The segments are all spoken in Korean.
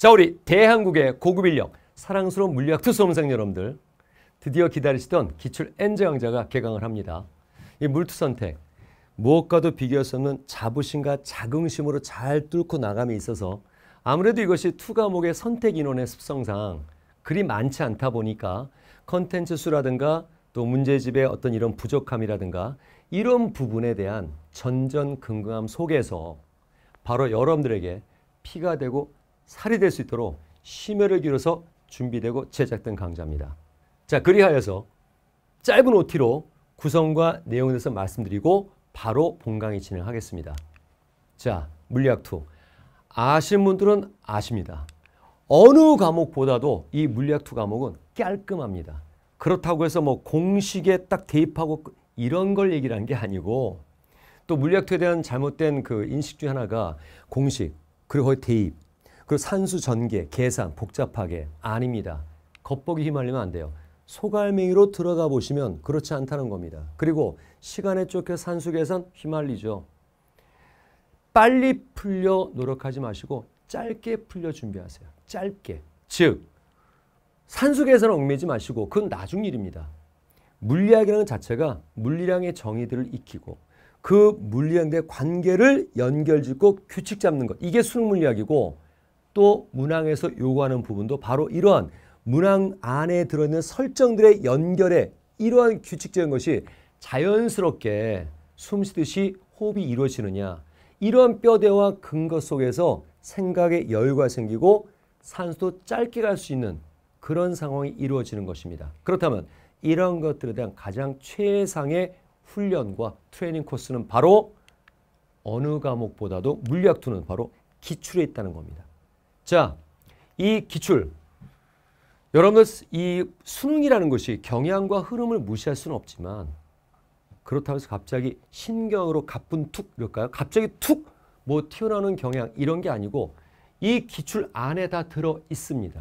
자 우리 대한국의 고급 인력 사랑스러운 물리학 투수험생 여러분들 드디어 기다리시던 기출 엔제 강좌가 개강을 합니다. 이 물투선택 무엇과도 비교할 수 없는 자부심과 자긍심으로 잘 뚫고 나감이 있어서 아무래도 이것이 투 과목의 선택 인원의 습성상 그리 많지 않다 보니까 컨텐츠 수라든가 또 문제집의 어떤 이런 부족함이라든가 이런 부분에 대한 전전긍긍함 속에서 바로 여러분들에게 피가 되고 살이될 수 있도록 심혈을 기울여서 준비되고 제작된 강좌입니다. 자, 그리하여서 짧은 OT로 구성과 내용에 대해서 말씀드리고 바로 본강의 진행하겠습니다. 자, 물리학 2. 아시는 분들은 아십니다. 어느 과목보다도 이 물리학 2 과목은 깔끔합니다. 그렇다고 해서 뭐 공식에 딱 대입하고 그 이런 걸 얘기하는 게 아니고 또 물리학 2에 대한 잘못된 그 인식 중 하나가 공식 그리고 거 대입 그 산수 전개, 계산 복잡하게 아닙니다. 겉보기 휘말리면 안 돼요. 소갈맹이로 들어가 보시면 그렇지 않다는 겁니다. 그리고 시간에 쫓겨 산수 계산 휘말리죠. 빨리 풀려 노력하지 마시고 짧게 풀려 준비하세요. 짧게. 즉 산수 계산을 얽매지 마시고 그건 나중 일입니다. 물리학이라는 자체가 물리량의 정의들을 익히고 그 물리량과의 관계를 연결짓고 규칙 잡는 것. 이게 수능 물리학이고 또 문항에서 요구하는 부분도 바로 이러한 문항 안에 들어있는 설정들의 연결에 이러한 규칙적인 것이 자연스럽게 숨쉬듯이 호흡이 이루어지느냐 이러한 뼈대와 근거 속에서 생각의 여유가 생기고 산소도 짧게 갈 수 있는 그런 상황이 이루어지는 것입니다. 그렇다면 이런 것들에 대한 가장 최상의 훈련과 트레이닝 코스는 바로 어느 과목보다도 물리학 2는 바로 기출에 있다는 겁니다. 자, 이 기출. 여러분들 이 수능이라는 것이 경향과 흐름을 무시할 수는 없지만 그렇다고 해서 갑자기 신경으로 가뿐 툭 이럴까요? 갑자기 툭 뭐 튀어나오는 경향 이런 게 아니고 이 기출 안에 다 들어 있습니다.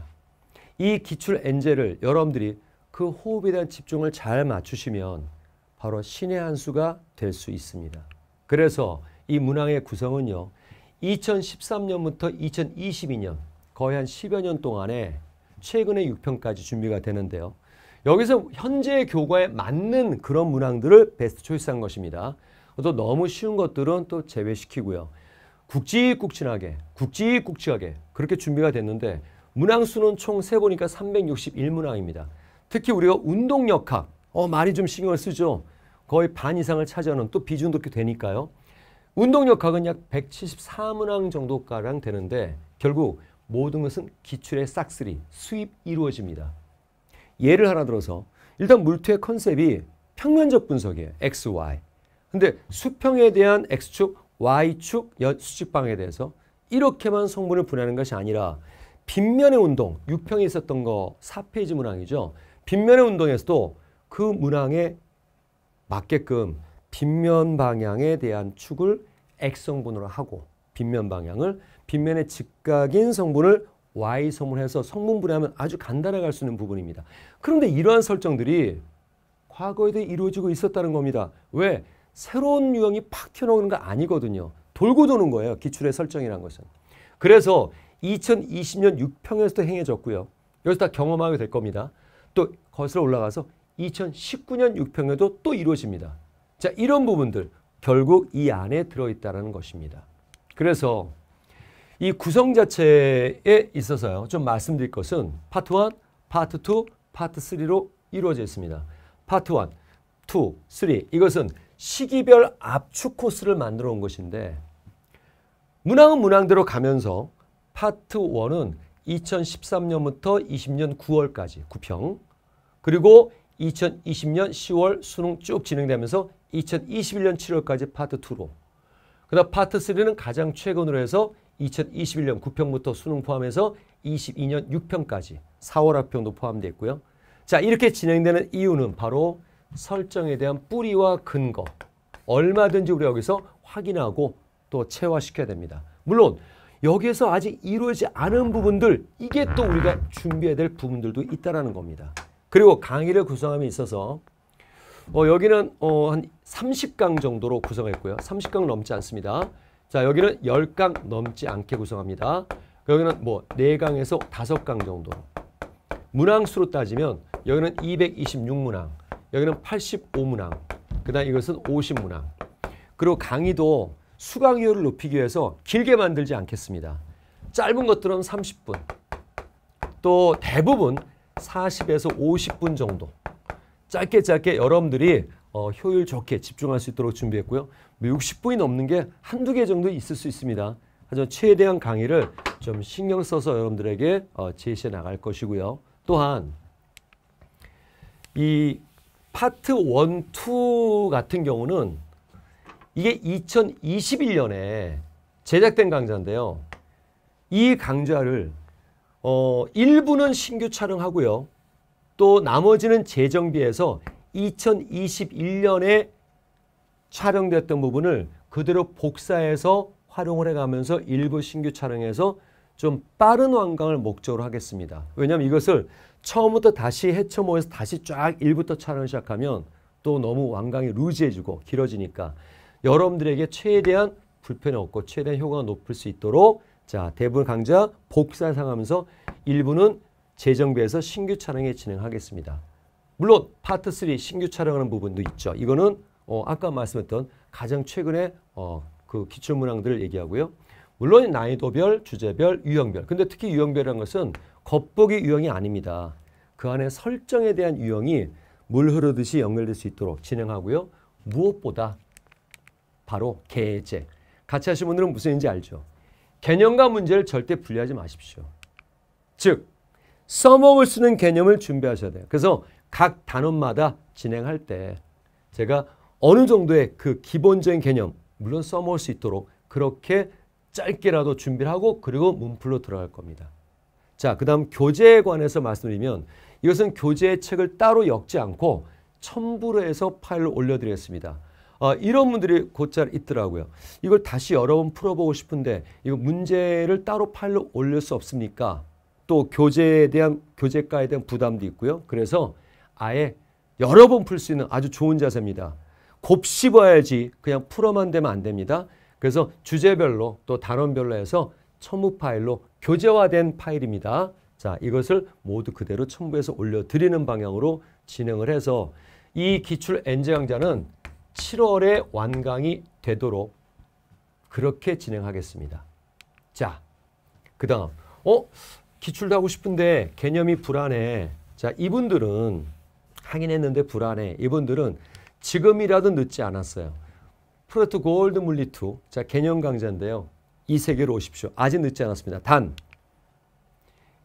이 기출 엔젤을 여러분들이 그 호흡에 대한 집중을 잘 맞추시면 바로 신의 한 수가 될 수 있습니다. 그래서 이 문항의 구성은요. 2013년부터 2022년 거의 한 10여 년 동안에 최근의 6편까지 준비가 되는데요. 여기서 현재 교과에 맞는 그런 문항들을 베스트 초이스한 것입니다. 또 너무 쉬운 것들은 또 제외시키고요. 국지국진하게, 국지국지하게 그렇게 준비가 됐는데 문항수는 총 세보니까 361문항입니다. 특히 우리가 운동역학, 어, 말이 좀 신경을 쓰죠. 거의 반 이상을 차지하는 또 비중도 그렇게 되니까요. 운동역학은 약 174문항 정도가량 되는데 결국 모든 것은 기출의 싹쓸이, 수입 이루어집니다. 예를 하나 들어서 일단 물투의 컨셉이 평면적 분석이에요. x, y. 근데 수평에 대한 x축, y축, 수직방에 대해서 이렇게만 성분을 분해하는 것이 아니라 빗면의 운동, 6평에 있었던 거 4페이지 문항이죠. 빗면의 운동에서도 그 문항에 맞게끔 빗면 방향에 대한 축을 X성분으로 하고 빗면 방향을 빗면의 직각인 성분을 Y 성분을해서 성분 분해하면 아주 간단하게 할수 있는 부분입니다. 그런데 이러한 설정들이 과거에도 이루어지고 있었다는 겁니다. 왜? 새로운 유형이 팍 튀어나오는 거 아니거든요. 돌고 도는 거예요. 기출의 설정이란 것은. 그래서 2020년 6평에서도 행해졌고요. 여기서 다 경험하게 될 겁니다. 또 거슬러 올라가서 2019년 6평에도 또 이루어집니다. 자 이런 부분들 결국 이 안에 들어있다는 것입니다. 그래서 이 구성 자체에 있어서요. 좀 말씀드릴 것은 파트 1, 파트 2, 파트 3로 이루어져 있습니다. 파트 1, 2, 3 이것은 시기별 압축 코스를 만들어 온 것인데 문항은 문항대로 가면서 파트 1은 2013년부터 20년 9월까지 9평 그리고 2020년 10월 수능 쭉 진행되면서 2021년 7월까지 파트 2로 그 다음 파트 3는 가장 최근으로 해서 2021년 9평부터 수능 포함해서 22년 6평까지 4월 합평도 포함되어 있고요. 자 이렇게 진행되는 이유는 바로 설정에 대한 뿌리와 근거 얼마든지 우리 여기서 확인하고 또 체화시켜야 됩니다. 물론 여기에서 아직 이루어지지 않은 부분들 이게 또 우리가 준비해야 될 부분들도 있다는 겁니다. 그리고 강의를 구성함에 있어서 어, 여기는 어, 한 30강 정도로 구성했고요. 30강 넘지 않습니다. 자, 여기는 10강 넘지 않게 구성합니다. 여기는 뭐 4강에서 5강 정도. 문항수로 따지면 여기는 226문항, 여기는 85문항, 그 다음 이것은 50문항. 그리고 강의도 수강료를 높이기 위해서 길게 만들지 않겠습니다. 짧은 것들은 30분, 또 대부분 40에서 50분 정도. 짧게 짧게 여러분들이 어, 효율 좋게 집중할 수 있도록 준비했고요. 60분이 뭐 넘는 게 한두 개 정도 있을 수 있습니다. 하지만 최대한 강의를 좀 신경 써서 여러분들에게 어, 제시해 나갈 것이고요. 또한 이 파트 1, 2 같은 경우는 이게 2021년에 제작된 강좌인데요. 이 강좌를 어, 일부는 신규 촬영하고요. 또 나머지는 재정비해서 2021년에 촬영됐던 부분을 그대로 복사해서 활용을 해가면서 일부 신규 촬영에서 좀 빠른 완강을 목적으로 하겠습니다. 왜냐하면 이것을 처음부터 다시 해쳐모여서 다시 쫙일부터 촬영을 시작하면 또 너무 완강이 루즈해지고 길어지니까 여러분들에게 최대한 불편이 없고 최대한 효과가 높을 수 있도록 자 대부분 강좌 복사상하면서 일부는 재정비해서 신규 촬영에 진행하겠습니다. 물론 파트 3 신규 촬영하는 부분도 있죠. 이거는 어, 아까 말씀했던 가장 최근에 어, 그기출문항들을 얘기하고요. 물론 난이도별, 주제별, 유형별. 근데 특히 유형별이라는 것은 겉보기 유형이 아닙니다. 그 안에 설정에 대한 유형이 물 흐르듯이 연결될 수 있도록 진행하고요. 무엇보다 바로 개제. 같이 하신 분들은 무슨 인지 알죠? 개념과 문제를 절대 분리하지 마십시오. 즉 써먹을 수있는 개념을 준비하셔야 돼요. 그래서 각 단원마다 진행할 때 제가 어느 정도의 그 기본적인 개념 물론 써먹을 수 있도록 그렇게 짧게라도 준비를 하고 그리고 문풀로 들어갈 겁니다. 자, 그 다음 교재에 관해서 말씀드리면 이것은 교재의 책을 따로 엮지 않고 첨부로 해서 파일을 올려드리습니다 어, 아, 이런 분들이 곧잘 있더라고요. 이걸 다시 여러 번 풀어보고 싶은데 이거 문제를 따로 파일로 올릴 수 없습니까? 또 교재에 대한 교재가에 대한 부담도 있고요. 그래서 아예 여러 번 풀 수 있는 아주 좋은 자세입니다. 곱씹어야지 그냥 풀어만 되면 안 됩니다. 그래서 주제별로 또 단원별로 해서 첨부 파일로 교재화된 파일입니다. 자, 이것을 모두 그대로 첨부해서 올려드리는 방향으로 진행을 해서 이 기출 엔제 강좌는 7월에 완강이 되도록 그렇게 진행하겠습니다. 자, 그 다음, 어? 기출도 하고 싶은데 개념이 불안해. 자, 이분들은 확인했는데 불안해. 이분들은 지금이라도 늦지 않았어요. 프로트 골드 물리 2. 자, 개념 강좌인데요. 이 세계로 오십시오. 아직 늦지 않았습니다. 단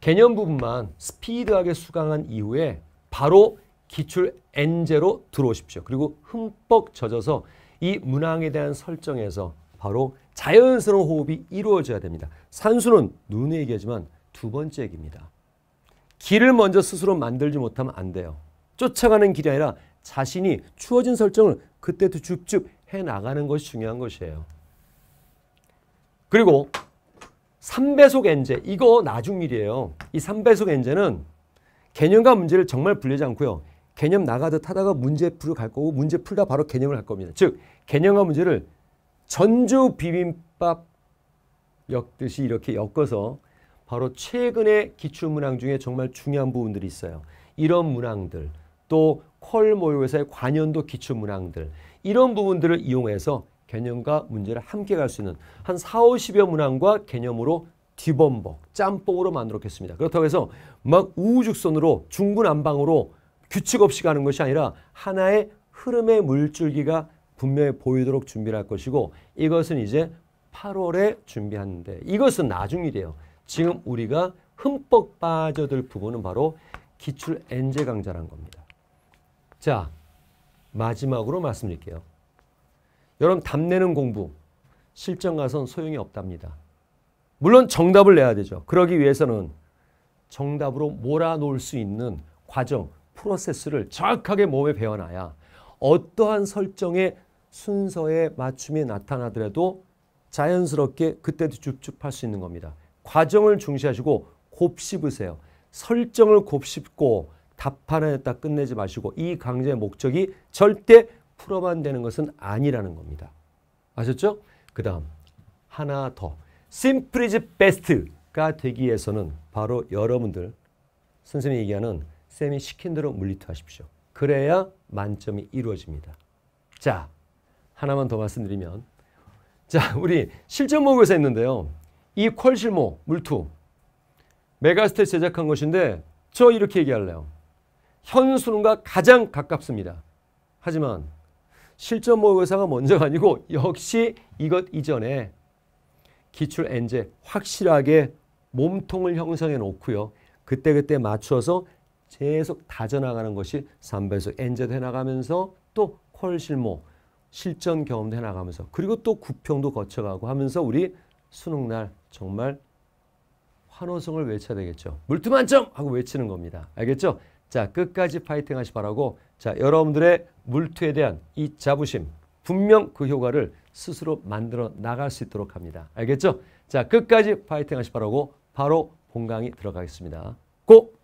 개념 부분만 스피드하게 수강한 이후에 바로 기출 N제로 들어오십시오. 그리고 흠뻑 젖어서 이 문항에 대한 설정에서 바로 자연스러운 호흡이 이루어져야 됩니다. 산수는 눈에 얘기하지만 두 번째 얘기입니다. 길을 먼저 스스로 만들지 못하면 안 돼요. 쫓아가는 길이 아니라 자신이 추워진 설정을 그때도 쭉쭉 해 나가는 것이 중요한 것이에요. 그리고 3배속 엔제 이거 나중 일이에요. 이 3배속 엔제는 개념과 문제를 정말 분리하지 않고요. 개념 나가듯 하다가 문제 풀을 갈 거고 문제 풀다 바로 개념을 할 겁니다. 즉 개념과 문제를 전주 비빔밥 엮듯이 이렇게 엮어서 바로 최근에 기출문항 중에 정말 중요한 부분들이 있어요. 이런 문항들, 또콜 모의고사의 관연도 기출문항들 이런 부분들을 이용해서 개념과 문제를 함께 갈 수 있는 한 4, 50여 문항과 개념으로 뒤범벅, 짬뽕으로 만들었겠습니다. 그렇다고 해서 막 우후죽순으로 중구난방으로 규칙 없이 가는 것이 아니라 하나의 흐름의 물줄기가 분명히 보이도록 준비를 할 것이고 이것은 이제 8월에 준비하는데 이것은 나중 일이에요. 지금 우리가 흠뻑 빠져들 부분은 바로 기출 엔제 강좌란 겁니다. 자, 마지막으로 말씀드릴게요. 여러분 답내는 공부 실전 가선 소용이 없답니다. 물론 정답을 내야 되죠. 그러기 위해서는 정답으로 몰아놓을 수 있는 과정, 프로세스를 정확하게 몸에 배워놔야 어떠한 설정의 순서에 맞춤이 나타나더라도 자연스럽게 그때도 줍줍할 수 있는 겁니다. 과정을 중시하시고 곱씹으세요. 설정을 곱씹고 답하나였다 끝내지 마시고 이 강좌의 목적이 절대 풀어만 되는 것은 아니라는 겁니다. 아셨죠? 그 다음 하나 더 simple is best가 되기 위해서는 바로 여러분들 선생님이 얘기하는 쌤이 시킨 대로 물리투하십시오. 그래야 만점이 이루어집니다. 자 하나만 더 말씀드리면 자 우리 실전 모의고사 했는데요. 이 콜실모 물투 메가스텔 제작한 것인데 저 이렇게 얘기할래요. 현수능과 가장 가깝습니다. 하지만 실전 모의고사가 먼저가 아니고 역시 이것 이전에 기출 엔제 확실하게 몸통을 형성해 놓고요. 그때그때 맞춰서 계속 다져나가는 것이 3배속 엔제도 해나가면서 또 콜실모 실전 경험도 해나가면서 그리고 또 구평도 거쳐가고 하면서 우리 수능날 정말 환호성을 외쳐야 되겠죠. 물두만점! 하고 외치는 겁니다. 알겠죠? 자, 끝까지 파이팅 하시 바라고 자, 여러분들의 물투에 대한 이 자부심 분명 그 효과를 스스로 만들어 나갈 수 있도록 합니다. 알겠죠? 자, 끝까지 파이팅 하시 바라고 바로 본강이 들어가겠습니다. 고!